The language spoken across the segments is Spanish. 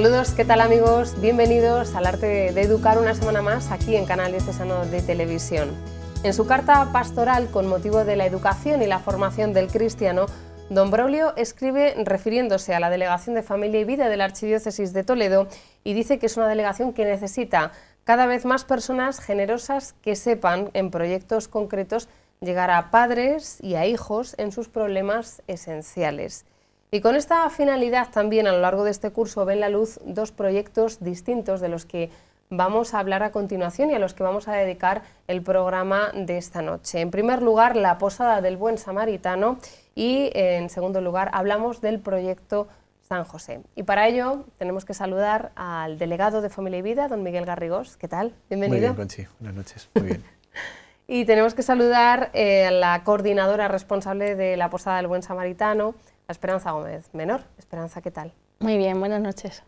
Saludos, ¿qué tal amigos? Bienvenidos al arte de educar una semana más aquí en Canal Diocesano de Televisión. En su carta pastoral con motivo de la educación y la formación del cristiano, Don Braulio escribe refiriéndose a la Delegación de Familia y Vida de la Archidiócesis de Toledo y dice que es una delegación que necesita cada vez más personas generosas que sepan en proyectos concretos llegar a padres y a hijos en sus problemas esenciales. Y con esta finalidad también a lo largo de este curso ven la luz dos proyectos distintos de los que vamos a hablar a continuación y a los que vamos a dedicar el programa de esta noche. En primer lugar, la Posada del Buen Samaritano y en segundo lugar hablamos del proyecto San José. Y para ello tenemos que saludar al delegado de Familia y Vida, don Miguel Garrigós. ¿Qué tal? Bienvenido. Muy bien, Conchi. Buenas noches. Muy bien. y tenemos que saludar eh, a la coordinadora responsable de la Posada del Buen Samaritano, Esperanza Gómez Menor. Esperanza, ¿qué tal? Muy bien, buenas noches.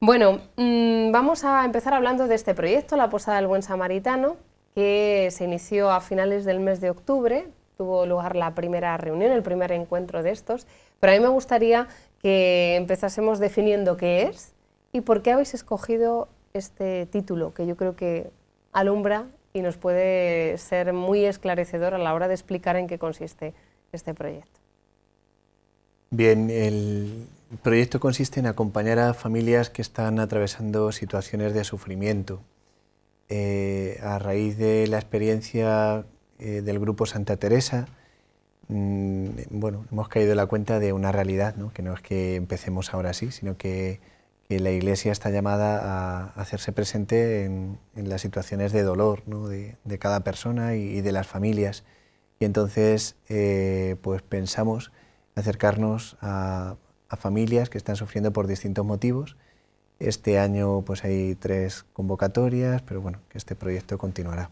Bueno, mm, vamos a empezar hablando de este proyecto, La Posada del Buen Samaritano, que se inició a finales del mes de octubre, tuvo lugar la primera reunión, el primer encuentro de estos, pero a mí me gustaría que empezásemos definiendo qué es y por qué habéis escogido este título, que yo creo que alumbra y nos puede ser muy esclarecedor a la hora de explicar en qué consiste este proyecto. Bien, el proyecto consiste en acompañar a familias que están atravesando situaciones de sufrimiento. Eh, a raíz de la experiencia eh, del grupo Santa Teresa, mm, bueno, hemos caído en la cuenta de una realidad, ¿no? que no es que empecemos ahora así, sino que, la Iglesia está llamada a hacerse presente en, las situaciones de dolor de, cada persona y, de las familias. Y entonces, eh, pues pensamos acercarnos a, familias que están sufriendo por distintos motivos. Este año pues hay tres convocatorias, pero bueno, que este proyecto continuará.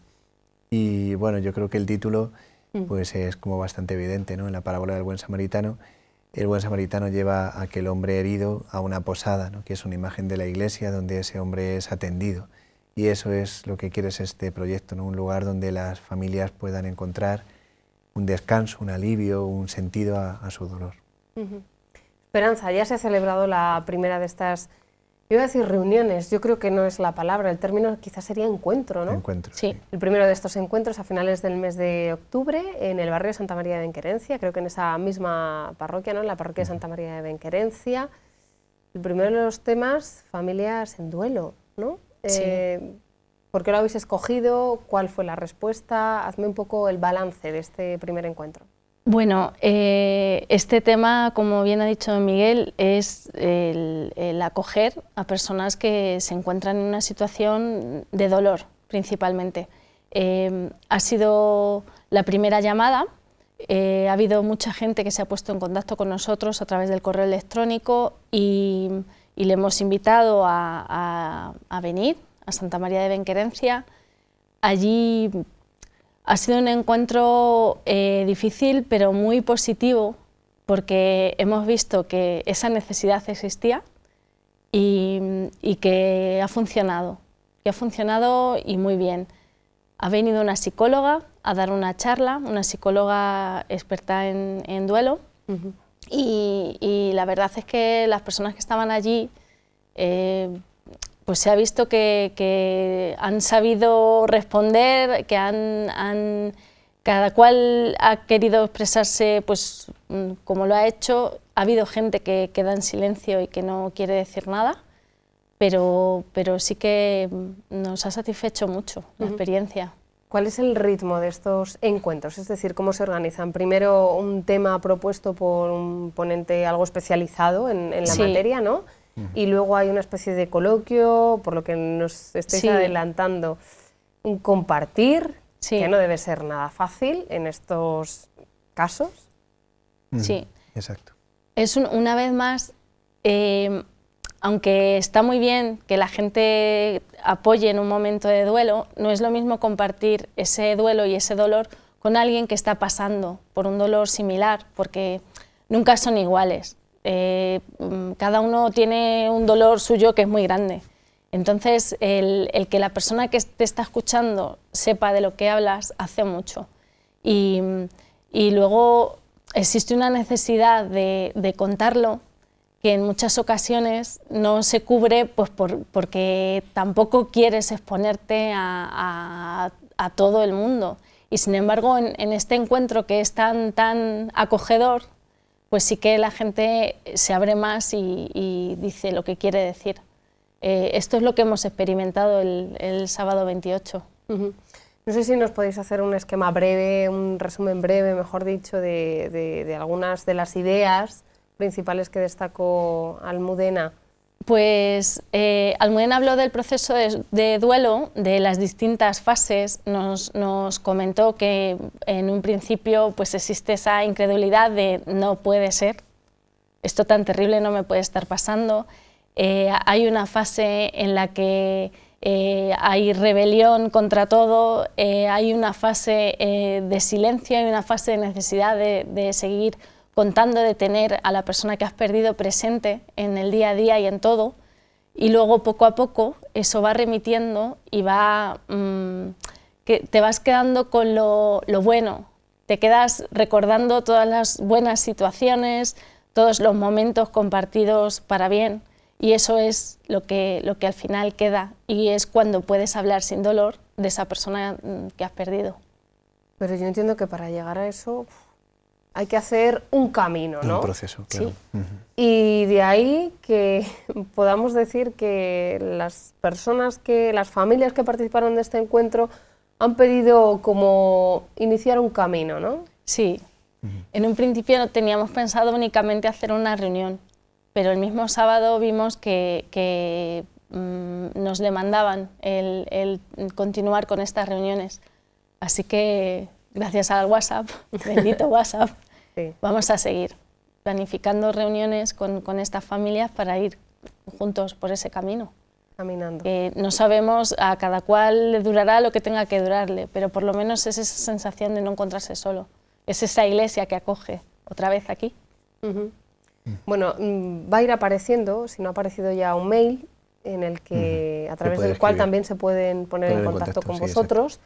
Y bueno, yo creo que el título mm. pues es como bastante evidente, ¿no? En la parábola del buen samaritano, el buen samaritano lleva a aquel hombre herido a una posada, que es una imagen de la iglesia donde ese hombre es atendido. Y eso es lo que quiere este proyecto, ¿no? un lugar donde las familias puedan encontrar un descanso, un alivio, un sentido a, su dolor. Esperanza, ya se ha celebrado la primera de estas, yo iba a decir reuniones, yo creo que no es la palabra, el término quizás sería encuentro, ¿no? Encuentro. Sí. El primero de estos encuentros a finales del mes de octubre en el barrio de Santa María de Benquerencia, creo que en esa misma parroquia, ¿no? En la parroquia de Santa María de Benquerencia. El primero de los temas, familias en duelo, ¿no? Sí. Eh, ¿Por qué lo habéis escogido? ¿Cuál fue la respuesta? Hazme un poco el balance de este primer encuentro. Bueno, eh, este tema, como bien ha dicho Miguel, es el, acoger a personas que se encuentran en una situación de dolor, principalmente. Eh, ha sido la primera llamada, eh, ha habido mucha gente que se ha puesto en contacto con nosotros a través del correo electrónico y, le hemos invitado a venir a Santa María de Benquerencia. Allí ha sido un encuentro eh, difícil, pero muy positivo, porque hemos visto que esa necesidad existía y, que ha funcionado, y ha funcionado y muy bien. Ha venido una psicóloga a dar una charla, una psicóloga experta en, duelo, y, la verdad es que las personas que estaban allí eh, pues se ha visto que, han sabido responder, que cada cual ha querido expresarse pues, mm, como lo ha hecho. Ha habido gente que queda en silencio y que no quiere decir nada, pero, sí que nos ha satisfecho mucho la experiencia. ¿Cuál es el ritmo de estos encuentros? Es decir, ¿cómo se organizan? Primero un tema propuesto por un ponente algo especializado en, la materia, ¿no? y luego hay una especie de coloquio, por lo que nos estáis adelantando, compartir, que no debe ser nada fácil en estos casos. Sí. Exacto. Es una vez más, em, aunque está muy bien que la gente apoye en un momento de duelo, no es lo mismo compartir ese duelo y ese dolor con alguien que está pasando por un dolor similar, porque nunca son iguales. Eh, cada uno tiene un dolor suyo que es muy grande. Entonces, el, que la persona que te está escuchando sepa de lo que hablas hace mucho. Y, luego existe una necesidad de, contarlo que en muchas ocasiones no se cubre pues, porque tampoco quieres exponerte a, todo el mundo. Y sin embargo, en, en este encuentro que es tan, tan acogedor, pues sí que la gente se abre más y, dice lo que quiere decir. Eh, esto es lo que hemos experimentado el, sábado 28. No sé si nos podéis hacer un esquema breve, un resumen breve, mejor dicho, de algunas de las ideas principales que destacó Almudena. Pues eh, Almudena habló del proceso de, duelo, de las distintas fases, nos, comentó que en un principio pues existe esa incredulidad de no puede ser, esto tan terrible no me puede estar pasando, eh, hay una fase en la que eh, hay rebelión contra todo, eh, hay una fase de silencio, hay una fase de necesidad de seguir contando de tener a la persona que has perdido presente en el día a día y en todo, y luego poco a poco eso va remitiendo y va, mm, que te vas quedando con lo, bueno, te quedas recordando todas las buenas situaciones, todos los momentos compartidos para bien, y eso es lo que, lo que al final queda, y es cuando puedes hablar sin dolor de esa persona mm, que has perdido. Pero yo entiendo que para llegar a eso hay que hacer un camino, ¿no? Un proceso, claro. Y de ahí que podamos decir que las personas que, las familias que participaron de este encuentro han pedido como iniciar un camino, ¿no? Sí. En un principio teníamos pensado únicamente hacer una reunión, pero el mismo sábado vimos que, mm, nos demandaban el continuar con estas reuniones. Así que gracias al WhatsApp, bendito WhatsApp, vamos a seguir planificando reuniones con, estas familias para ir juntos por ese camino. Caminando. no sabemos a cada cual le durará lo que tenga que durarle, pero por lo menos es esa sensación de no encontrarse solo. Es esa iglesia que acoge otra vez aquí. Bueno, mm, va a ir apareciendo, si no ha aparecido ya, un mail en el que, a través del cual también se pueden poner, en contacto, con vosotros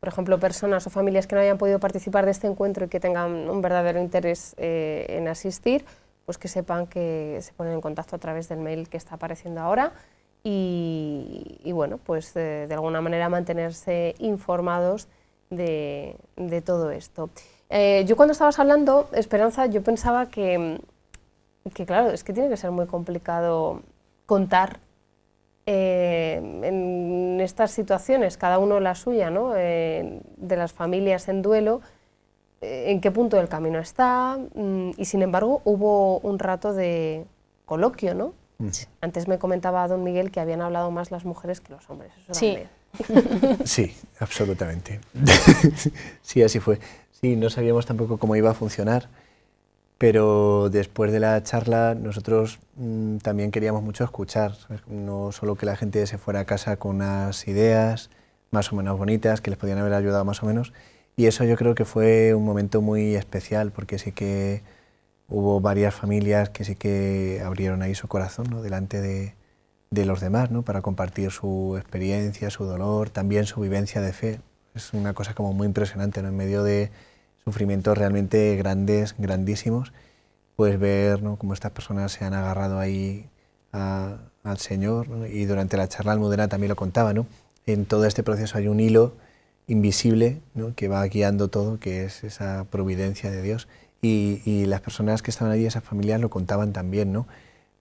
por ejemplo, personas o familias que no hayan podido participar de este encuentro y que tengan un verdadero interés eh, en asistir, pues que sepan que se ponen en contacto a través del mail que está apareciendo ahora y, bueno, pues eh, de, alguna manera mantenerse informados de, todo esto. Eh, yo cuando estabas hablando, Esperanza, yo pensaba que, que claro, es que tiene que ser muy complicado contar eh, en estas situaciones, cada uno la suya, ¿no? Eh, de las familias en duelo, eh, en qué punto del camino está, mm, y sin embargo hubo un rato de coloquio, mm. Antes me comentaba don Miguel que habían hablado más las mujeres que los hombres. sí. sí, absolutamente. sí, así fue. Sí, no sabíamos tampoco cómo iba a funcionar pero después de la charla nosotros mm, también queríamos mucho escuchar, no solo que la gente se fuera a casa con unas ideas más o menos bonitas que les podían haber ayudado más o menos, y eso yo creo que fue un momento muy especial porque sí que hubo varias familias que sí que abrieron ahí su corazón ¿no? delante de, los demás para compartir su experiencia, su dolor, también su vivencia de fe. Es una cosa como muy impresionante, en medio de sufrimientos realmente grandes, grandísimos, puedes ver ¿no? cómo estas personas se han agarrado ahí al Señor y durante la charla almudena también lo contaba, En todo este proceso hay un hilo invisible que va guiando todo, que es esa providencia de Dios. Y, las personas que estaban allí, esas familias, lo contaban también, ¿no?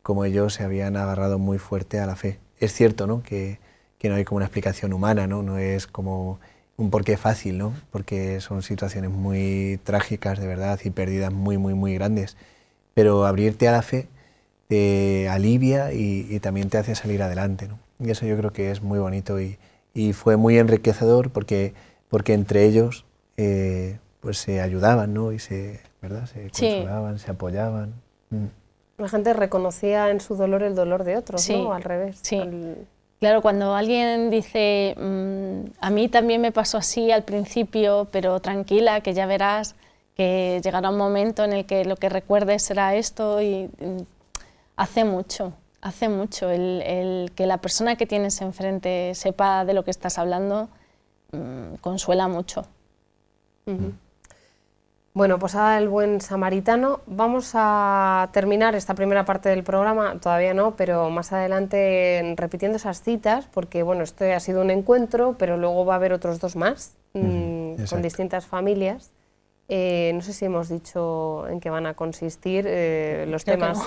Como ellos se habían agarrado muy fuerte a la fe. Es cierto, ¿no? Que, no hay como una explicación humana, ¿no? No es como un porqué fácil, ¿no? Porque son situaciones muy trágicas, de verdad, y pérdidas muy, muy, muy grandes. Pero abrirte a la fe te alivia y, también te hace salir adelante, Y eso yo creo que es muy bonito y, fue muy enriquecedor porque, porque entre ellos eh, pues se ayudaban, ¿no? Y se, ¿verdad? Se consolaban, se apoyaban. Mm. La gente reconocía en su dolor el dolor de otros, Al revés. Sí. Claro, cuando alguien dice, mm, a mí también me pasó así al principio, pero tranquila, que ya verás que llegará un momento en el que lo que recuerdes será esto y mm, hace mucho, hace mucho el, que la persona que tienes enfrente sepa de lo que estás hablando, mm, consuela mucho. Bueno, Posada pues el Buen Samaritano. Vamos a terminar esta primera parte del programa, todavía no, pero más adelante repitiendo esas citas, porque bueno, esto ha sido un encuentro, pero luego va a haber otros dos más mm, con distintas familias. Eh, no sé si hemos dicho en qué van a consistir eh, los temas.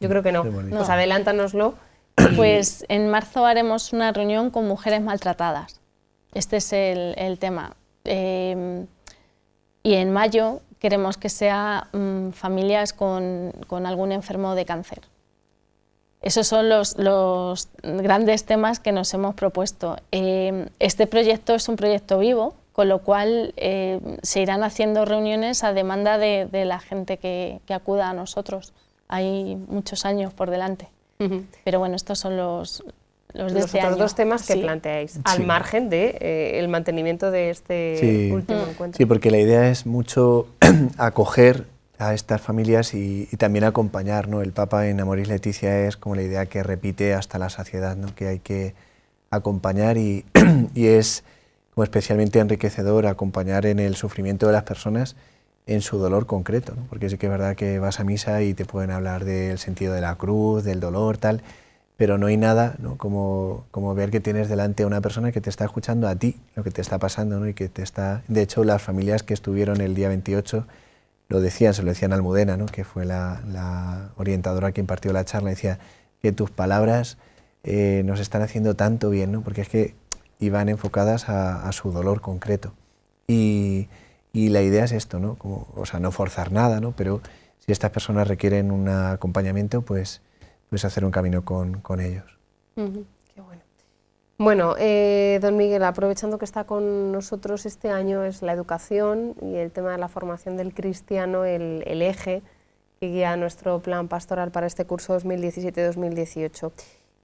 Yo creo que no. Pues adelántanoslo. Pues en marzo haremos una reunión con mujeres maltratadas. Este es el, tema. Em, y en mayo queremos que sea mm, familias con, algún enfermo de cáncer. Esos son los, grandes temas que nos hemos propuesto. Eh, este proyecto es un proyecto vivo, con lo cual eh, se irán haciendo reuniones a demanda de, la gente que, acuda a nosotros. Hay muchos años por delante. Pero bueno, estos son los, los, este dos temas que planteáis, al margen del de, eh, el mantenimiento de este último mm. encuentro. Sí, porque la idea es mucho acoger a estas familias y, y, también acompañar. ¿no? El Papa en Amoris Leticia es como la idea que repite hasta la saciedad, ¿no? que hay que acompañar y, y es como especialmente enriquecedor acompañar en el sufrimiento de las personas en su dolor concreto, ¿no? porque sí que es verdad que vas a misa y te pueden hablar del sentido de la cruz, del dolor, tal, pero no hay nada ¿no? Como, como, ver que tienes delante a una persona que te está escuchando a ti, lo que te está pasando, y que te está... De hecho, las familias que estuvieron el día 28 lo decían, se lo decían a Almudena, ¿no? que fue la, la, orientadora que impartió la charla, decía que tus palabras eh, nos están haciendo tanto bien, ¿no? porque es que iban enfocadas a, su dolor concreto. Y, y, la idea es esto, ¿no? Como, o sea, no forzar nada, ¿no? pero si estas personas requieren un acompañamiento, pues pues hacer un camino con, ellos. bueno. Eh, don Miguel, aprovechando que está con nosotros este año, es la educación y el tema de la formación del cristiano, el, eje que guía nuestro plan pastoral para este curso 2017-2018.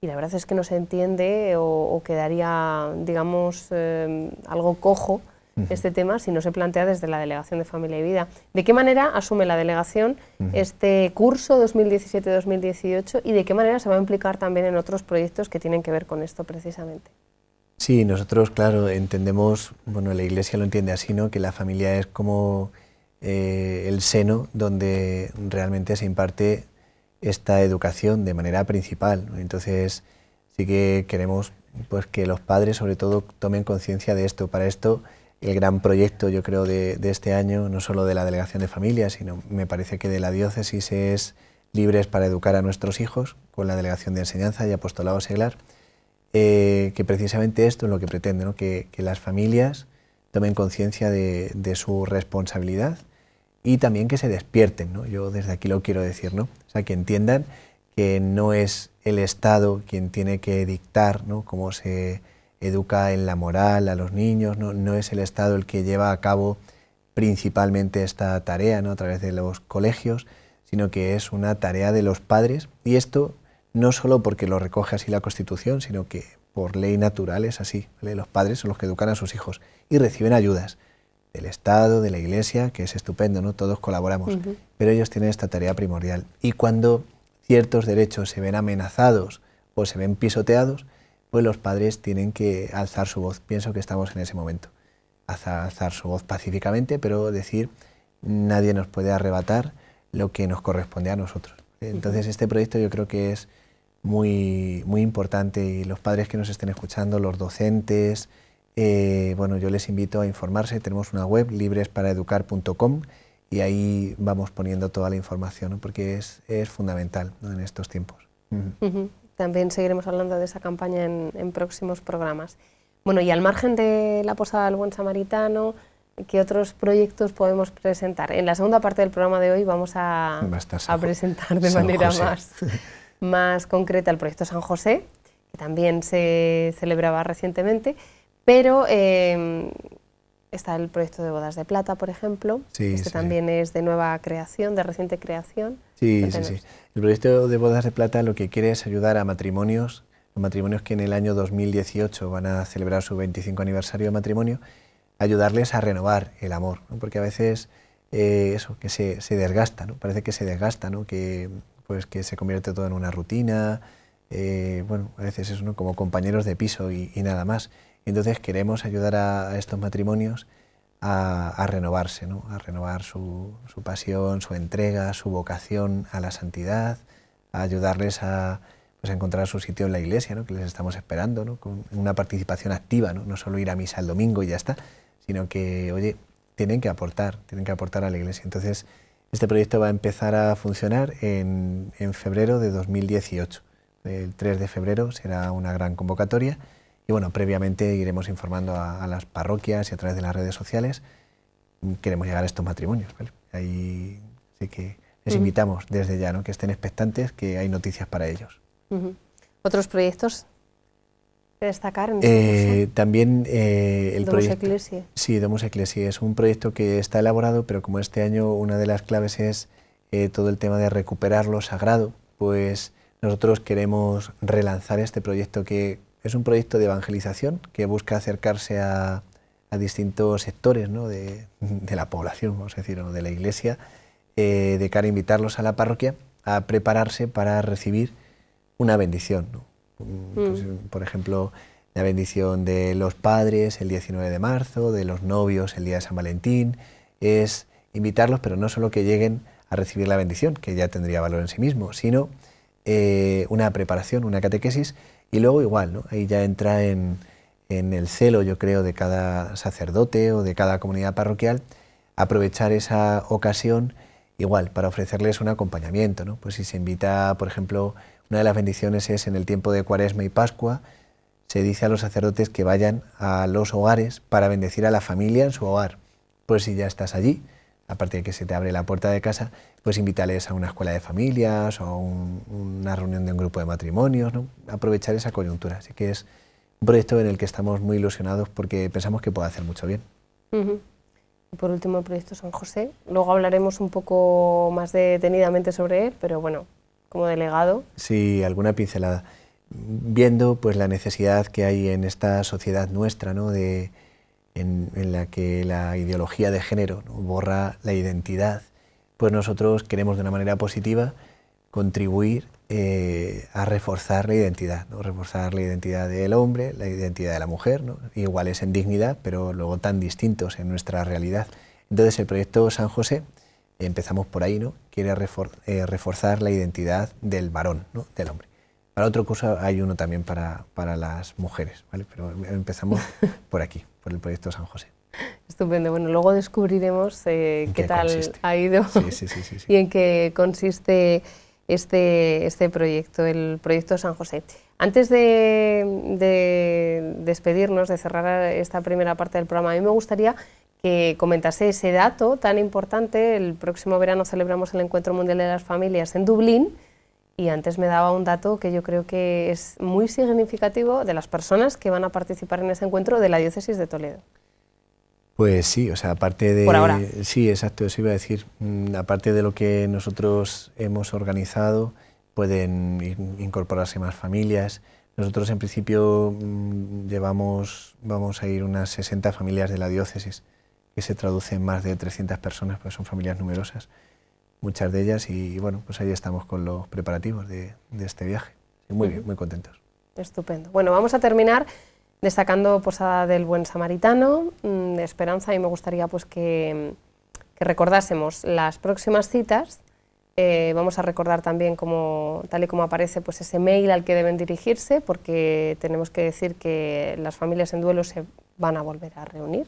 Y la verdad es que no se entiende o, quedaría, digamos, eh, algo cojo este tema si no se plantea desde la Delegación de Familia y Vida. ¿De qué manera asume la Delegación este curso 2017-2018 y de qué manera se va a implicar también en otros proyectos que tienen que ver con esto precisamente? Sí, nosotros, claro, entendemos, bueno, la Iglesia lo entiende así, ¿no? Que la familia es como eh, el seno donde realmente se imparte esta educación de manera principal. Entonces, sí que queremos pues, que los padres, sobre todo, tomen conciencia de esto. Para esto, el gran proyecto, yo creo, de, este año, no solo de la Delegación de familias, sino me parece que de la diócesis es Libres para Educar a Nuestros Hijos, con la Delegación de Enseñanza y Apostolado Seglar, eh, que precisamente esto es lo que pretende, ¿no? que, las familias tomen conciencia de, su responsabilidad y también que se despierten, ¿no? yo desde aquí lo quiero decir, ¿no? sea, que entiendan que no es el Estado quien tiene que dictar ¿no? cómo se educa en la moral a los niños, no, es el Estado el que lleva a cabo principalmente esta tarea ¿no? a través de los colegios, sino que es una tarea de los padres. Y esto no solo porque lo recoge así la Constitución, sino que por ley natural es así. Los padres son los que educan a sus hijos y reciben ayudas del Estado, de la Iglesia, que es estupendo, ¿no? todos colaboramos, pero ellos tienen esta tarea primordial. Y cuando ciertos derechos se ven amenazados o se ven pisoteados, pues los padres tienen que alzar su voz. Pienso que estamos en ese momento. Alzar su voz pacíficamente, pero decir, nadie nos puede arrebatar lo que nos corresponde a nosotros. Entonces, este proyecto yo creo que es muy, muy importante y los padres que nos estén escuchando, los docentes, eh, bueno, yo les invito a informarse. Tenemos una web, libresparaeducar.com, y ahí vamos poniendo toda la información, porque es, fundamental en estos tiempos. También seguiremos hablando de esa campaña en, próximos programas. Bueno, y al margen de la Posada del Buen Samaritano, ¿qué otros proyectos podemos presentar? En la segunda parte del programa de hoy vamos a, presentar de manera más, más concreta el proyecto San José, que también se celebraba recientemente, pero eh, Está el proyecto de Bodas de Plata, por ejemplo, que este también es de nueva creación, de reciente creación. Sí, sí, sí. El proyecto de Bodas de Plata lo que quiere es ayudar a matrimonios, a matrimonios que en el año 2018 van a celebrar su 25 aniversario de matrimonio, ayudarles a renovar el amor, porque a veces eh, eso, que se, desgasta, ¿no? parece que se desgasta, ¿no? que, pues, que se convierte todo en una rutina, eh, bueno, a veces es ¿no? como compañeros de piso y nada más. Entonces queremos ayudar a, estos matrimonios a, renovarse, a renovar su, pasión, su entrega, su vocación a la santidad, a ayudarles a, pues, encontrar su sitio en la iglesia, que les estamos esperando, con una participación activa, ¿no? no solo ir a misa el domingo y ya está, sino que, oye, tienen que aportar, tienen que aportar a la iglesia. Entonces, este proyecto va a empezar a funcionar en, en febrero de 2018. El 3 de febrero será una gran convocatoria y bueno, previamente iremos informando a, las parroquias y a través de las redes sociales. Mm, queremos llegar a estos matrimonios, así Ahí que les invitamos desde ya, ¿no? Que estén expectantes, que hay noticias para ellos. ¿Otros proyectos que destacar? Eh, también eh, el Domus proyecto... Sí, Domus Ecclesiae. Es un proyecto que está elaborado, pero como este año una de las claves es eh, todo el tema de recuperar lo sagrado, pues nosotros queremos relanzar este proyecto que es un proyecto de evangelización que busca acercarse a, distintos sectores de, la población, vamos a decir, o de la iglesia, eh, de cara a invitarlos a la parroquia a prepararse para recibir una bendición. Mm, pues, mm. Por ejemplo, la bendición de los padres el 19 de marzo, de los novios el día de San Valentín, es invitarlos, pero no solo que lleguen a recibir la bendición, que ya tendría valor en sí mismo, sino eh, una preparación, una catequesis y luego igual, ¿no? ahí ya entra en, el celo, yo creo, de cada sacerdote o de cada comunidad parroquial, aprovechar esa ocasión igual para ofrecerles un acompañamiento. Pues si se invita, por ejemplo, una de las bendiciones es en el tiempo de Cuaresma y Pascua, se dice a los sacerdotes que vayan a los hogares para bendecir a la familia en su hogar. Pues si ya estás allí, a partir de que se te abre la puerta de casa, pues invitarles a una escuela de familias o a una reunión de un grupo de matrimonios, aprovechar esa coyuntura. Así que es un proyecto en el que estamos muy ilusionados porque pensamos que puede hacer mucho bien. y por último, el proyecto San José. Luego hablaremos un poco más detenidamente sobre él, pero bueno, como delegado. Sí, alguna pincelada. Viendo pues la necesidad que hay en esta sociedad nuestra, ¿no? De, en, la que la ideología de género borra la identidad, pues nosotros queremos de una manera positiva contribuir eh, a reforzar la identidad, reforzar la identidad del hombre, la identidad de la mujer, iguales en dignidad, pero luego tan distintos en nuestra realidad. Entonces el proyecto San José, empezamos por ahí, ¿no? quiere eh, reforzar la identidad del varón, ¿no? del hombre. Para otro curso hay uno también para, las mujeres, pero empezamos por aquí por el proyecto San José. Estupendo. Bueno, luego descubriremos eh, qué, tal ha ido y en qué consiste este, este proyecto, el proyecto San José. Antes de, despedirnos, de cerrar esta primera parte del programa, a mí me gustaría que comentase ese dato tan importante. El próximo verano celebramos el Encuentro Mundial de las Familias en Dublín y antes me daba un dato que yo creo que es muy significativo de las personas que van a participar en ese encuentro de la diócesis de Toledo. Pues sí, o sea, aparte de... Sí, exacto, eso iba a decir. Mm, aparte de lo que nosotros hemos organizado, pueden incorporarse más familias. Nosotros en principio mm, llevamos, vamos a ir unas 60 familias de la diócesis, que se traducen más de 300 personas, porque son familias numerosas muchas de ellas y bueno, pues ahí estamos con los preparativos de, este viaje. Muy bien, muy contentos. Estupendo. Bueno, vamos a terminar destacando Posada del Buen Samaritano, mm, de Esperanza, y me gustaría pues que, recordásemos las próximas citas. Eh, vamos a recordar también, como, tal y como aparece, pues ese mail al que deben dirigirse, porque tenemos que decir que las familias en duelo se van a volver a reunir.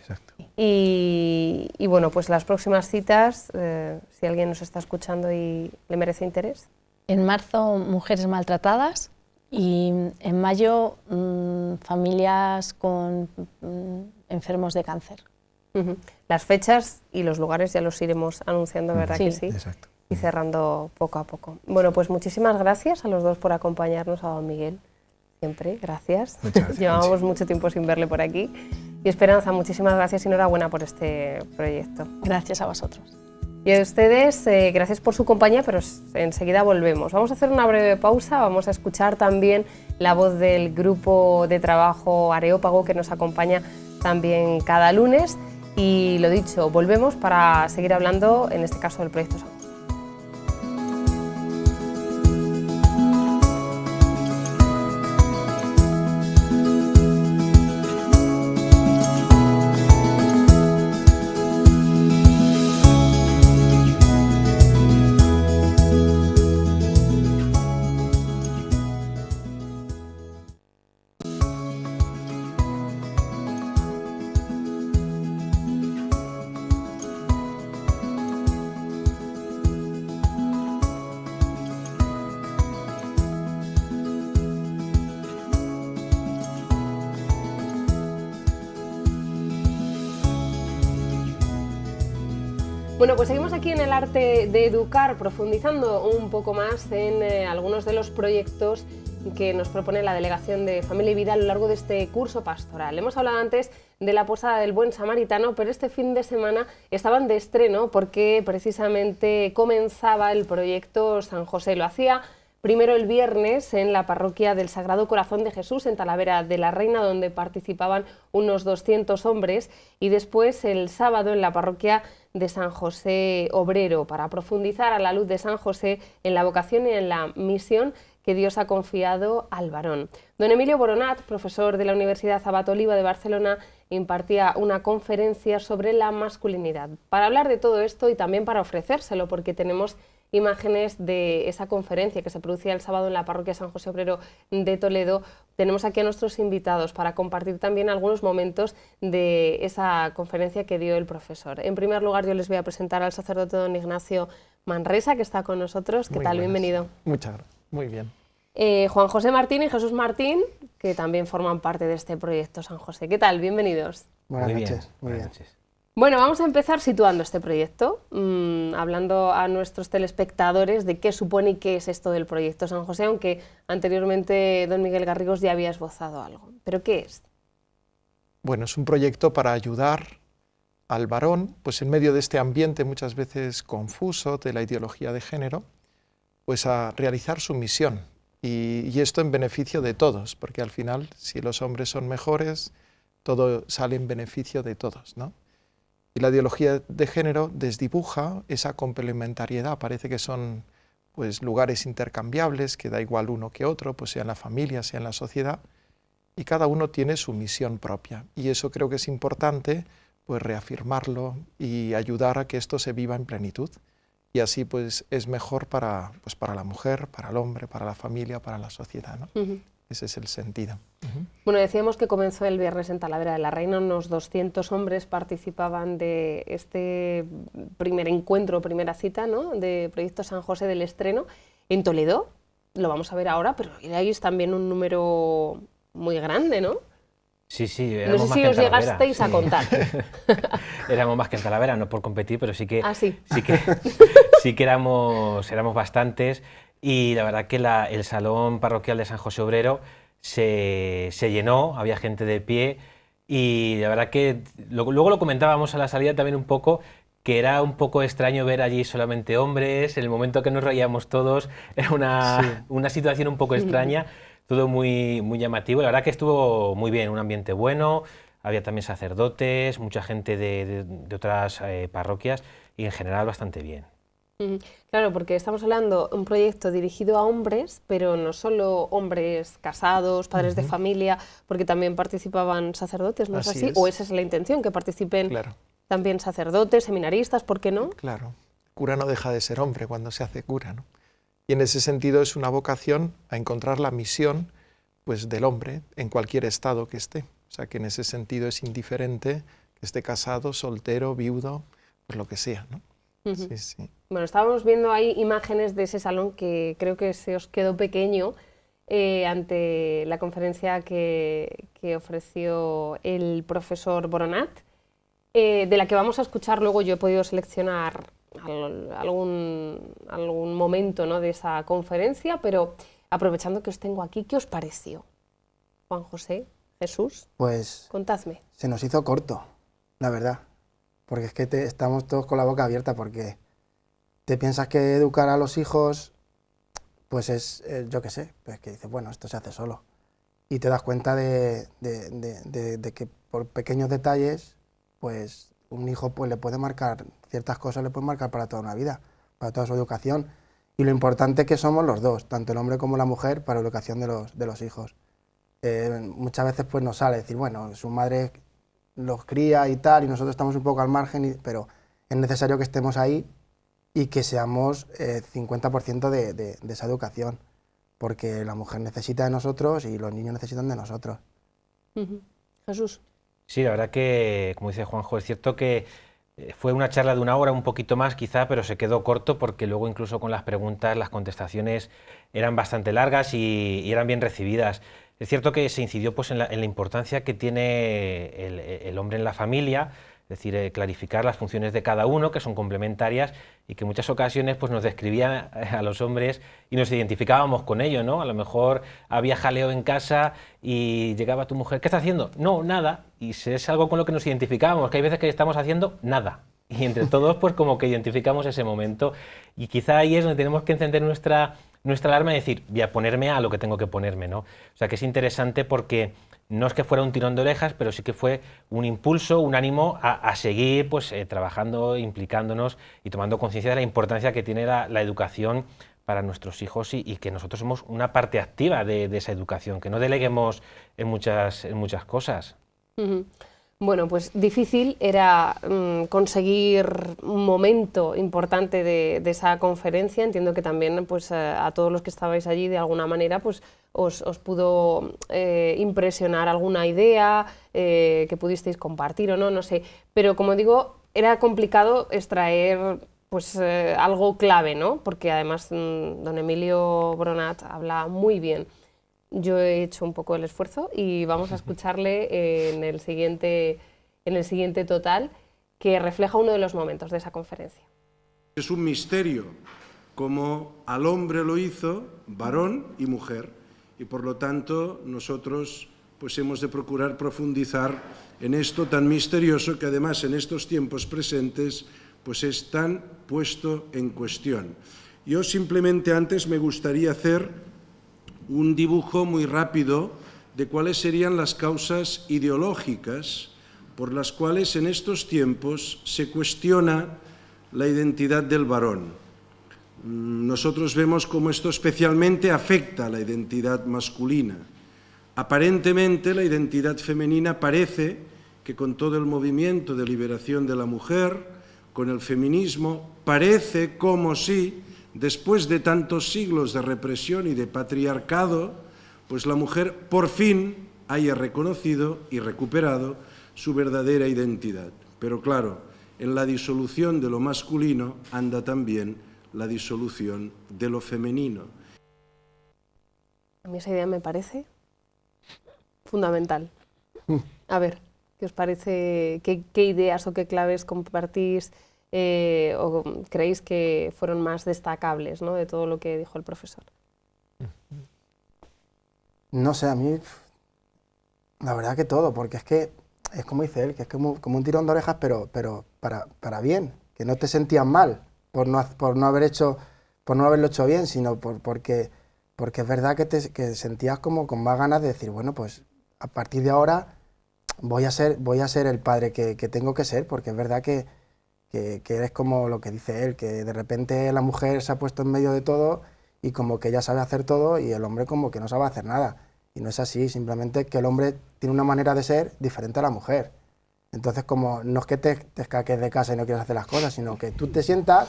Exacto. Y, bueno, pues las próximas citas, eh, si alguien nos está escuchando y le merece interés. En marzo, mujeres maltratadas y en mayo, mm, familias con mm, enfermos de cáncer. Las fechas y los lugares ya los iremos anunciando, ¿verdad sí. que sí? Exacto. Y cerrando poco a poco. Bueno, pues muchísimas gracias a los dos por acompañarnos, a don Miguel. Siempre, gracias. gracias Llevábamos mucho tiempo sin verle por aquí. Y Esperanza, muchísimas gracias y enhorabuena por este proyecto. Gracias a vosotros. Y a ustedes, eh, gracias por su compañía, pero enseguida volvemos. Vamos a hacer una breve pausa, vamos a escuchar también la voz del grupo de trabajo Areópago que nos acompaña también cada lunes. Y lo dicho, volvemos para seguir hablando, en este caso, del proyecto Bueno, pues seguimos aquí en el arte de educar, profundizando un poco más en eh, algunos de los proyectos que nos propone la Delegación de Familia y Vida a lo largo de este curso pastoral. Hemos hablado antes de la Posada del Buen Samaritano, pero este fin de semana estaban de estreno porque precisamente comenzaba el proyecto San José. Lo hacía Primero el viernes en la parroquia del Sagrado Corazón de Jesús en Talavera de la Reina, donde participaban unos 200 hombres, y después el sábado en la parroquia de San José Obrero, para profundizar a la luz de San José en la vocación y en la misión que Dios ha confiado al varón. Don Emilio Boronat, profesor de la Universidad Abat Oliva de Barcelona, impartía una conferencia sobre la masculinidad. Para hablar de todo esto y también para ofrecérselo, porque tenemos imágenes de esa conferencia que se producía el sábado en la parroquia San José Obrero de Toledo. Tenemos aquí a nuestros invitados para compartir también algunos momentos de esa conferencia que dio el profesor. En primer lugar, yo les voy a presentar al sacerdote don Ignacio Manresa, que está con nosotros. ¿Qué tal? Bienvenido. Muchas gracias. Muy bien. Eh, Juan José Martín y Jesús Martín, que también forman parte de este proyecto San José. ¿Qué tal? Bienvenidos. Buenas noches. Bueno, vamos a empezar situando este proyecto, mm, hablando a nuestros telespectadores de qué supone y qué es esto del proyecto San José, aunque anteriormente don Miguel Garrigos ya había esbozado algo. ¿Pero qué es? Bueno, es un proyecto para ayudar al varón, pues en medio de este ambiente muchas veces confuso de la ideología de género, pues a realizar su misión. Y, y, esto en beneficio de todos, porque al final, si los hombres son mejores, todo sale en beneficio de todos, ¿no? Y la ideología de género desdibuja esa complementariedad, parece que son pues lugares intercambiables, que da igual uno que otro, pues sea en la familia, sea en la sociedad, y cada uno tiene su misión propia. Y eso creo que es importante pues reafirmarlo y ayudar a que esto se viva en plenitud. Y así pues es mejor para, pues, para la mujer, para el hombre, para la familia, para la sociedad. ¿no? Ese es el sentido. Bueno, decíamos que comenzó el viernes en Talavera de la Reina. Unos 200 hombres participaban de este primer encuentro, primera cita, ¿no? De Proyecto San José del estreno en Toledo. Lo vamos a ver ahora, pero ahí es también un número muy grande, ¿no? Sí, sí, éramos no sé si os llegasteis a contar. éramos más que en Talavera, no por competir, pero sí que, ah, sí. sí que, sí que éramos, éramos bastantes y la verdad que el salón parroquial de San José Obrero se, llenó, había gente de pie y la verdad que luego lo comentábamos a la salida también un poco que era un poco extraño ver allí solamente hombres, en el momento que nos reíamos todos era una, situación un poco extraña, todo muy, muy llamativo, la verdad que estuvo muy bien, un ambiente bueno, había también sacerdotes, mucha gente de, otras eh, parroquias y en general bastante bien. Claro, porque estamos hablando de un proyecto dirigido a hombres, pero no solo hombres casados, padres de familia, porque también participaban sacerdotes, ¿no es así? ¿O esa es la intención, que participen también sacerdotes, seminaristas, por qué no? Claro, cura no deja de ser hombre cuando se hace cura, ¿no? Y en ese sentido es una vocación a encontrar la misión pues, del hombre en cualquier estado que esté. O sea, que en ese sentido es indiferente que esté casado, soltero, viudo, pues lo que sea, ¿no? Sí, Bueno, estábamos viendo ahí imágenes de ese salón que creo que se os quedó pequeño eh, ante la conferencia que, ofreció el profesor Boronat, eh, de la que vamos a escuchar luego. Yo he podido seleccionar algún, algún momento ¿no? de esa conferencia, pero aprovechando que os tengo aquí, ¿qué os pareció? Juan José, Jesús, pues contadme. Se nos hizo corto, la verdad porque es que estamos todos con la boca abierta, porque te piensas que educar a los hijos, pues es, eh, yo qué sé, pues que dices, bueno, esto se hace solo. Y te das cuenta de, que por pequeños detalles, pues un hijo pues, le puede marcar ciertas cosas, le puede marcar para toda una vida, para toda su educación. Y lo importante que somos los dos, tanto el hombre como la mujer, para la educación de los, de hijos. Eh, muchas veces pues nos sale decir, bueno, su madre los cría y tal, y nosotros estamos un poco al margen, pero es necesario que estemos ahí y que seamos eh, 50% de, de, de, esa educación, porque la mujer necesita de nosotros y los niños necesitan de nosotros. Jesús. Sí, la verdad que, como dice Juanjo, es cierto que eh, fue una charla de una hora, un poquito más quizá, pero se quedó corto porque luego incluso con las preguntas las contestaciones eran bastante largas y, y eran bien recibidas. Es cierto que se incidió pues, en, la, importancia que tiene el, hombre en la familia, es decir, eh, clarificar las funciones de cada uno, que son complementarias y que en muchas ocasiones pues, nos describían a los hombres y nos identificábamos con ello. ¿no? A lo mejor había jaleo en casa y llegaba tu mujer, ¿qué está haciendo? No, nada. Y es algo con lo que nos identificábamos, que hay veces que estamos haciendo nada y entre todos pues como que identificamos ese momento y quizá ahí es donde tenemos que encender nuestra nuestra alarma es decir, voy a ponerme a lo que tengo que ponerme, ¿no? O sea, que es interesante porque no es que fuera un tirón de orejas, pero sí que fue un impulso, un ánimo a, seguir pues, eh, trabajando, implicándonos y tomando conciencia de la importancia que tiene la, educación para nuestros hijos y, que nosotros somos una parte activa de, esa educación, que no deleguemos en muchas, en muchas cosas. Bueno, pues difícil era mm, conseguir un momento importante de, esa conferencia. Entiendo que también pues, eh, a, todos los que estabais allí de alguna manera pues, os, pudo eh, impresionar alguna idea eh, que pudisteis compartir o no, no sé. Pero como digo, era complicado extraer pues, algo clave, ¿no? Porque además mm, don Emilio Bronat habla muy bien yo he hecho un poco el esfuerzo y vamos a escucharle en el siguiente, en el siguiente total que refleja uno de los momentos de esa conferencia. Es un misterio como al hombre lo hizo varón y mujer y por lo tanto nosotros pues hemos de procurar profundizar en esto tan misterioso que además en estos tiempos presentes pues es tan puesto en cuestión. Yo simplemente antes me gustaría hacer un dibujo muy rápido de cuáles serían las causas ideológicas por las cuales en estos tiempos se cuestiona la identidad del varón. Mm, nosotros vemos cómo esto especialmente afecta a la identidad masculina. Aparentemente la identidad femenina parece que con todo el movimiento de liberación de la mujer, con el feminismo, parece como si después de tantos siglos de represión y de patriarcado, pues la mujer por fin haya reconocido y recuperado su verdadera identidad. Pero claro, en la disolución de lo masculino anda también la disolución de lo femenino. A mí esa idea me parece fundamental. Mm. A ver, ¿qué os parece? ¿Qué, ideas o qué claves compartís? Eh, o creéis que fueron más destacables ¿no? de todo lo que dijo el profesor? No sé, a mí la verdad que todo, porque es que es como dice él, que es como, un tirón de orejas, pero, pero para, bien, que no te sentías mal por no, por no haber hecho, por no haberlo hecho bien, sino por, porque, porque es verdad que te sentías como con más ganas de decir, bueno, pues a partir de ahora voy a ser, voy a ser el padre que tengo que ser, porque es verdad que, que, eres como lo que dice él, que de repente la mujer se ha puesto en medio de todo y como que ella sabe hacer todo y el hombre como que no sabe hacer nada. Y no es así, simplemente que el hombre tiene una manera de ser diferente a la mujer. Entonces, como no es que te, te escaques de casa y no quieras hacer las cosas, sino que tú te sientas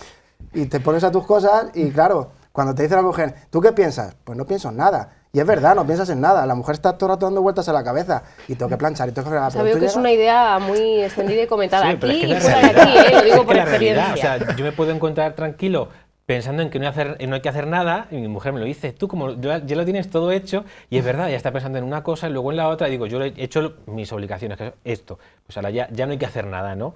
y te pones a tus cosas y claro, cuando te dice la mujer, ¿tú qué piensas? Pues no pienso en nada. Y es verdad, no piensas en nada. La mujer está todo el rato dando vueltas a la cabeza y tengo que planchar y tengo que fregar. veo que es una idea muy extendida y comentada aquí y fuera de aquí, ¿eh? lo digo por experiencia. o sea, yo me puedo encontrar tranquilo pensando en que no, hacer, no hay que hacer nada, y mi mujer me lo dice, tú como ya, lo tienes todo hecho, y es verdad, ya está pensando en una cosa y luego en la otra, y digo, yo he hecho mis obligaciones, que es esto, pues ahora ya, ya no hay que hacer nada, ¿no?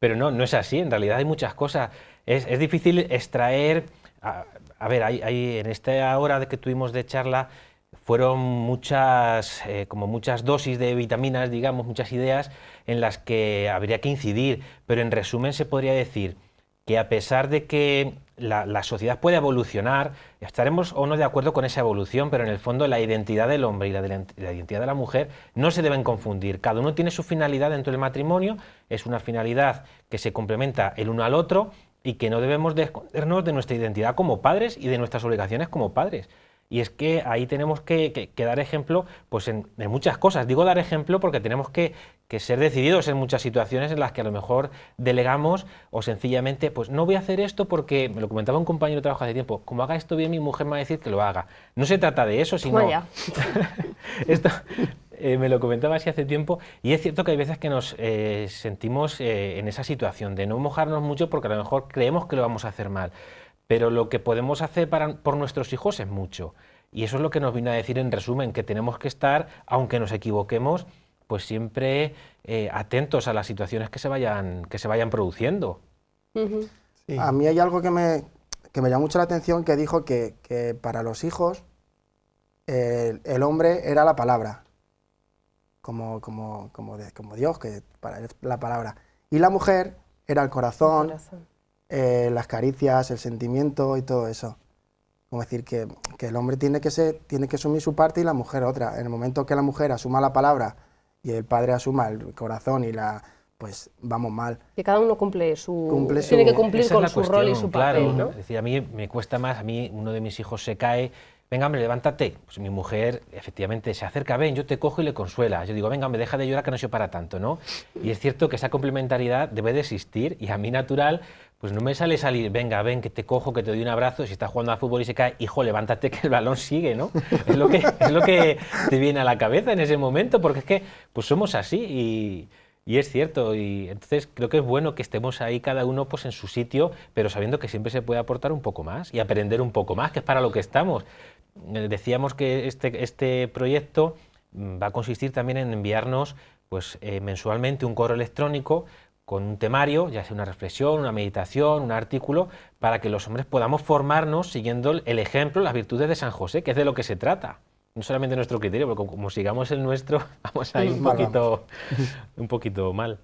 Pero no, no es así, en realidad hay muchas cosas, es, es difícil extraer, a, ver, hay, en esta hora que tuvimos de charla, fueron muchas, eh, como muchas dosis de vitaminas, digamos, muchas ideas en las que habría que incidir, pero en resumen se podría decir que a pesar de que la, sociedad puede evolucionar, estaremos o no de acuerdo con esa evolución, pero en el fondo la identidad del hombre y la, identidad de la mujer no se deben confundir. Cada uno tiene su finalidad dentro del matrimonio, es una finalidad que se complementa el uno al otro y que no debemos descontarnos de nuestra identidad como padres y de nuestras obligaciones como padres. Y es que ahí tenemos que, dar ejemplo pues en, muchas cosas. Digo dar ejemplo porque tenemos que, ser decididos en muchas situaciones en las que a lo mejor delegamos o sencillamente, pues no voy a hacer esto porque, me lo comentaba un compañero de trabajo hace tiempo, como haga esto bien mi mujer me va a decir que lo haga. No se trata de eso, sino... esto, eh, me lo comentaba así hace tiempo, y es cierto que hay veces que nos eh, sentimos eh, en esa situación de no mojarnos mucho porque a lo mejor creemos que lo vamos a hacer mal pero lo que podemos hacer por nuestros hijos es mucho. Y eso es lo que nos vino a decir en resumen, que tenemos que estar, aunque nos equivoquemos, pues siempre eh, atentos a las situaciones que se vayan, que se vayan produciendo. A mí hay algo que me, que me llamó mucho la atención, que dijo que, que para los hijos el, hombre era la palabra, como, como, como, como Dios, que para la palabra. Y la mujer era El corazón eh, las caricias, el sentimiento y todo eso. Como decir que, el hombre tiene que, ser, tiene que asumir su parte y la mujer otra. En el momento que la mujer asuma la palabra y el padre asuma el corazón y la, pues vamos mal. Que cada uno cumple su, cumple tiene que cumplir con su rol y su papel, decir, a mí me cuesta más, a mí uno de mis hijos se cae venga, levántate. Pues mi mujer efectivamente se acerca, ven, yo te cojo y le consuela. Yo digo, venga, me deja de llorar que no se para tanto, ¿no? Y es cierto que esa complementariedad debe de existir y a mí natural, pues no me sale salir, venga, ven, que te cojo, que te doy un abrazo, si estás jugando a fútbol y se cae, hijo, levántate que el balón sigue, ¿no? Es lo que, lo que te viene a la cabeza en ese momento, porque es que pues somos así y... es cierto, y entonces creo que es bueno que estemos ahí cada uno pues en su sitio, pero sabiendo que siempre se puede aportar un poco más y aprender un poco más, que es para lo que estamos. Eh, decíamos que este, este proyecto mm, va a consistir también en enviarnos pues, eh, mensualmente un correo electrónico con un temario, ya sea una reflexión, una meditación, un artículo, para que los hombres podamos formarnos siguiendo el ejemplo, las virtudes de San José, que es de lo que se trata. No solamente nuestro criterio, porque como sigamos el nuestro, vamos a ir un poquito, un poquito mal.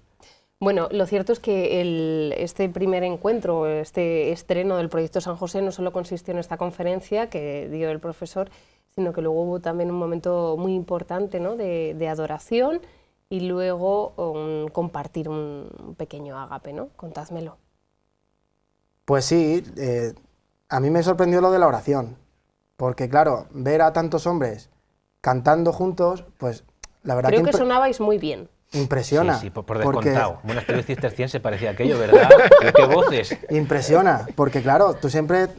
Bueno, lo cierto es que este primer encuentro, este estreno del proyecto San José no solo consistió en esta conferencia que dio el profesor, sino que luego hubo también un momento muy importante ¿no? de, adoración y luego compartir un pequeño ágape, ¿no? Contádmelo. Pues sí, eh, a mí me sorprendió lo de la oración, porque claro, ver a tantos hombres cantando juntos, pues la verdad Creo que sonabais muy bien. Impresiona. Sí, sí por, por descontado. Porque... cien se parecía aquello, ¿verdad? ¡Qué voces! Impresiona, porque claro, tú siempre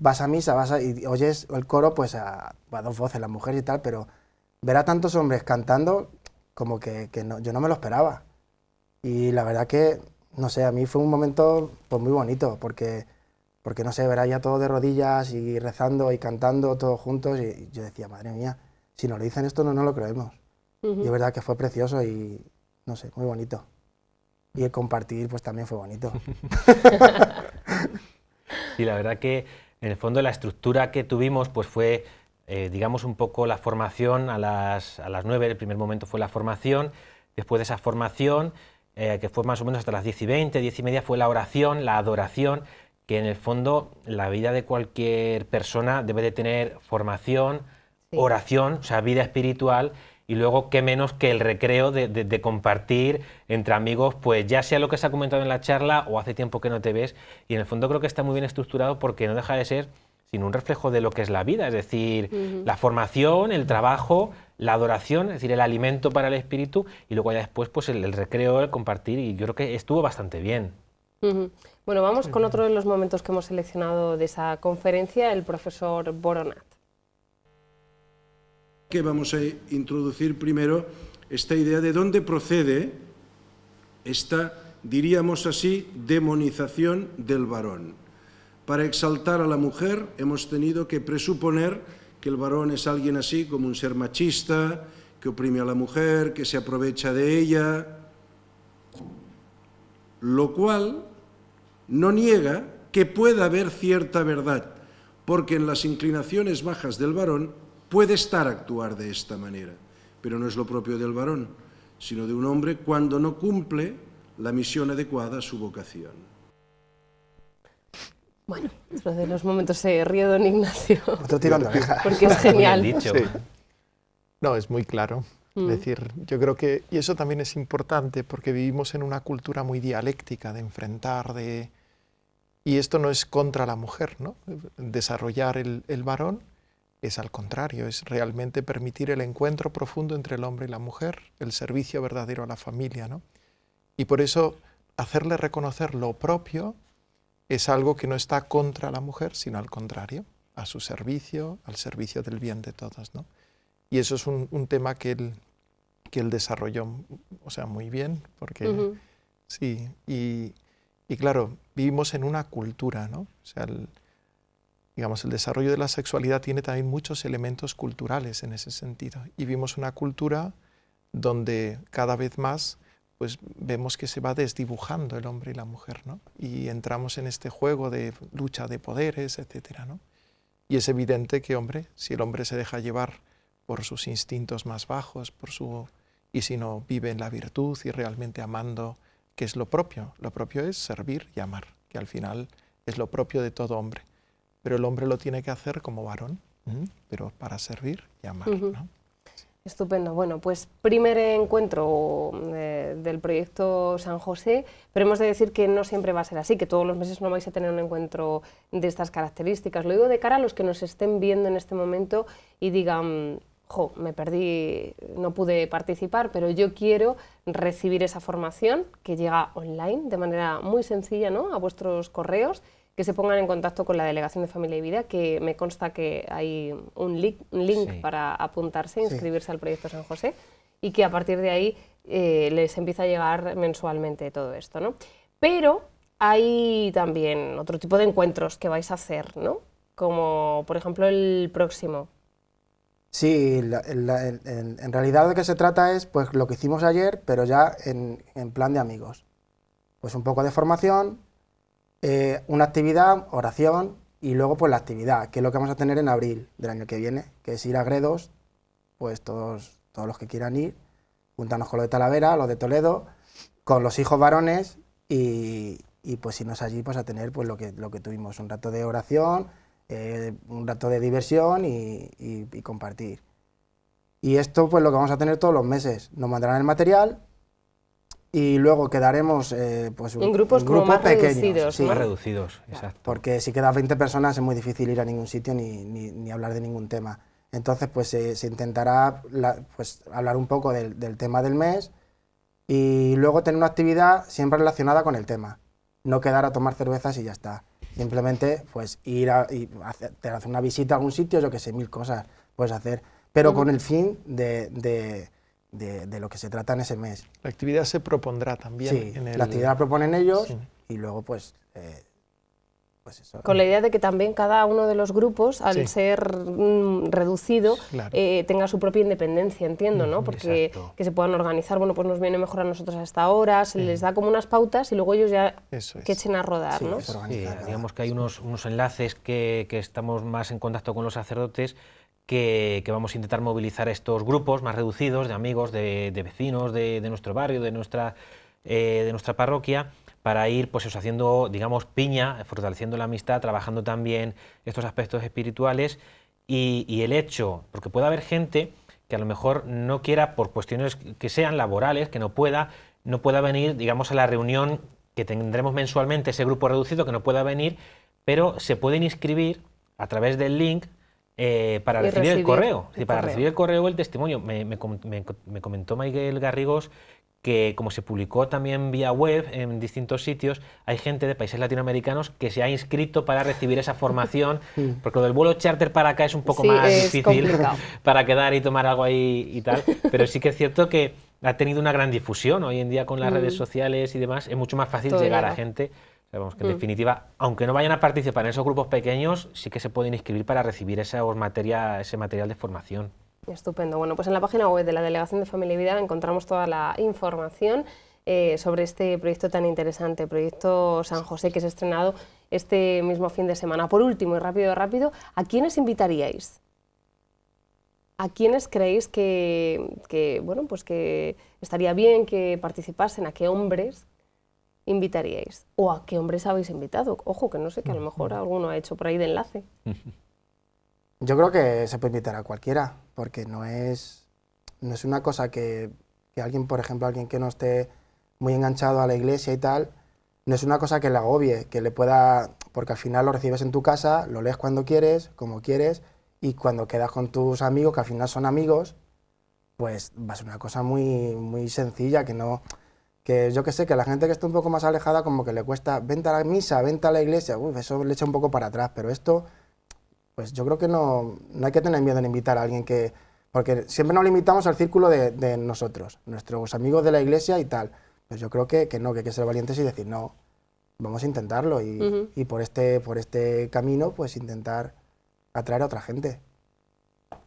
vas a misa vas y oyes el coro pues a, dos voces, las mujeres y tal, pero ver a tantos hombres cantando como que, yo no me lo esperaba. Y la verdad que, no sé, a mí fue un momento pues muy bonito, porque, porque no sé, ver allá todos de rodillas y rezando y cantando todos juntos, y, yo decía, madre mía, si nos lo dicen esto no, no lo creemos. Y es verdad que fue precioso y, no sé, muy bonito. Y el compartir pues también fue bonito. sí, la verdad que en el fondo la estructura que tuvimos pues fue, eh, digamos, un poco la formación a las, a las 9, el primer momento fue la formación, después de esa formación, eh, que fue más o menos hasta las diez y 20, diez y media, fue la oración, la adoración, que en el fondo la vida de cualquier persona debe de tener formación, oración, o sea, vida espiritual y luego qué menos que el recreo de, compartir entre amigos, pues ya sea lo que se ha comentado en la charla o hace tiempo que no te ves. Y en el fondo creo que está muy bien estructurado porque no deja de ser sino un reflejo de lo que es la vida, es decir, la formación, el trabajo, la adoración, es decir, el alimento para el espíritu y luego ya después pues el, recreo, el compartir y yo creo que estuvo bastante bien. Bueno, vamos con otro de los momentos que hemos seleccionado de esa conferencia, el profesor Boronat que vamos a introducir primero esta idea de dónde procede esta, diríamos así, demonización del varón. Para exaltar a la mujer hemos tenido que presuponer que el varón es alguien así como un ser machista, que oprime a la mujer, que se aprovecha de ella, lo cual no niega que pueda haber cierta verdad, porque en las inclinaciones bajas del varón Puede estar a actuar de esta manera, pero no es lo propio del varón, sino de un hombre cuando no cumple la misión adecuada a su vocación. Bueno, dentro de los momentos se eh, ríe don Ignacio. Porque es genial. No, es muy claro. Es mm. decir, yo creo que, y eso también es importante porque vivimos en una cultura muy dialéctica de enfrentar, de... Y esto no es contra la mujer, ¿no? Desarrollar el, el varón, es al contrario, es realmente permitir el encuentro profundo entre el hombre y la mujer, el servicio verdadero a la familia. ¿no? Y por eso hacerle reconocer lo propio es algo que no está contra la mujer, sino al contrario, a su servicio, al servicio del bien de todas. Y eso es un, tema que él, que desarrolló, o sea, muy bien, porque sí, y, claro, vivimos en una cultura, ¿no? sea, digamos, el desarrollo de la sexualidad tiene también muchos elementos culturales en ese sentido. Y vimos una cultura donde cada vez más pues vemos que se va desdibujando el hombre y la mujer, ¿no? Y entramos en este juego de lucha de poderes, etcétera, ¿no? Y es evidente que, hombre, si el hombre se deja llevar por sus instintos más bajos, por su y si no vive en la virtud y realmente amando, que es lo propio, lo propio es servir y amar, que al final es lo propio de todo hombre pero el hombre lo tiene que hacer como varón, pero para servir y amar. Estupendo. Bueno, pues primer encuentro eh, del proyecto San José, pero hemos de decir que no siempre va a ser así, que todos los meses no vais a tener un encuentro de estas características. Lo digo de cara a los que nos estén viendo en este momento y digan, jo, me perdí, no pude participar, pero yo quiero recibir esa formación que llega online de manera muy sencilla ¿no? a vuestros correos que se pongan en contacto con la Delegación de Familia y Vida, que me consta que hay un link, para apuntarse, inscribirse al proyecto San José, y que a partir de ahí eh, les empieza a llegar mensualmente todo esto. ¿no? Pero hay también otro tipo de encuentros que vais a hacer, ¿no? como por ejemplo el próximo. Sí, en, realidad de qué se trata es pues lo que hicimos ayer, pero ya en, en plan de amigos. Pues un poco de formación, eh, una actividad, oración y luego pues la actividad, que es lo que vamos a tener en abril del año que viene, que es ir a Gredos, pues todos, todos los que quieran ir, juntarnos con los de Talavera, los de Toledo, con los hijos varones y, y pues irnos allí pues a tener pues lo que, lo que tuvimos, un rato de oración, eh, un rato de diversión y, compartir. Y esto pues lo que vamos a tener todos los meses. Nos mandarán el material y luego quedaremos eh, pues en grupos un grupo más pequeños, reducidos, Porque si quedas 20 personas es muy difícil ir a ningún sitio ni, ni, hablar de ningún tema. Entonces, pues se intentará pues, hablar un poco del, tema del mes y luego tener una actividad siempre relacionada con el tema. No quedar a tomar cervezas y ya está. Simplemente, pues ir a y hacer, una visita a algún sitio, yo que sé, mil cosas puedes hacer, pero con el fin de de, lo que se trata en ese mes. La actividad se propondrá también. Sí, en la actividad la proponen ellos y luego pues... Eh, pues con la idea de que también cada uno de los grupos, al ser mm, reducido, eh, tenga su propia independencia, entiendo, ¿no? Porque que se puedan organizar, bueno, pues nos viene mejor a nosotros hasta ahora, se les da como unas pautas y luego ellos ya que echen a rodar, sí, ¿no? digamos que hay unos, enlaces que, estamos más en contacto con los sacerdotes que, vamos a intentar movilizar estos grupos más reducidos de amigos, de, vecinos de, nuestro barrio, de nuestra, eh, de nuestra parroquia, para ir pues, haciendo, digamos, piña, fortaleciendo la amistad, trabajando también estos aspectos espirituales y, y, el hecho, porque puede haber gente que a lo mejor no quiera, por cuestiones que sean laborales, que no pueda, no pueda venir, digamos, a la reunión que tendremos mensualmente, ese grupo reducido, que no pueda venir, pero se pueden inscribir a través del link eh, para recibir, el correo, el para recibir el correo el testimonio. Me, comentó Miguel Garrigos que como se publicó también vía web en distintos sitios, hay gente de países latinoamericanos que se ha inscrito para recibir esa formación, porque lo del vuelo charter para acá es un poco más difícil para quedar y tomar algo ahí y tal, pero sí que es cierto que ha tenido una gran difusión hoy en día con las mm. redes sociales y demás, es mucho más fácil llegar a gente Sabemos que en mm. definitiva, aunque no vayan a participar en esos grupos pequeños, sí que se pueden inscribir para recibir ese material de formación. Estupendo. Bueno, pues en la página web de la Delegación de Familia y Vida encontramos toda la información eh, sobre este proyecto tan interesante, Proyecto San José, que se ha estrenado este mismo fin de semana. Por último, y rápido, rápido, ¿a quiénes invitaríais? ¿A quiénes creéis que bueno, pues que estaría bien que participasen? ¿A qué hombres? invitaríais? ¿O a qué hombres habéis invitado? Ojo, que no sé, que a lo mejor alguno ha hecho por ahí de enlace. Yo creo que se puede invitar a cualquiera, porque no es, no es una cosa que, alguien, por ejemplo, alguien que no esté muy enganchado a la iglesia y tal, no es una cosa que le agobie, que le pueda, porque al final lo recibes en tu casa, lo lees cuando quieres, como quieres, y cuando quedas con tus amigos, que al final son amigos, pues va a ser una cosa muy, muy sencilla, que no, que yo que sé, que la gente que está un poco más alejada como que le cuesta, venta a la misa, venta a la iglesia, eso le echa un poco para atrás, pero esto, pues yo creo que no, no hay que tener miedo en invitar a alguien que, porque siempre nos limitamos al círculo de, nosotros, nuestros amigos de la iglesia y tal, pues yo creo que, no, que hay que ser valientes y decir, no, vamos a intentarlo y, y por, este, por este camino, pues intentar atraer a otra gente.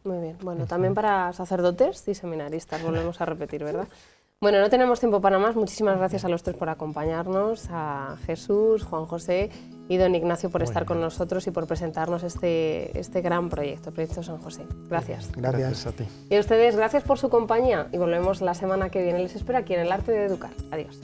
Muy bien, bueno, también para sacerdotes y seminaristas, volvemos a repetir, ¿verdad? Bueno, no tenemos tiempo para más. Muchísimas gracias a los tres por acompañarnos, a Jesús, Juan José y don Ignacio por estar con nosotros y por presentarnos este, este gran proyecto, Proyecto San José. Gracias. gracias. Gracias a ti. Y a ustedes, gracias por su compañía y volvemos la semana que viene. Les espero aquí en el Arte de Educar. Adiós.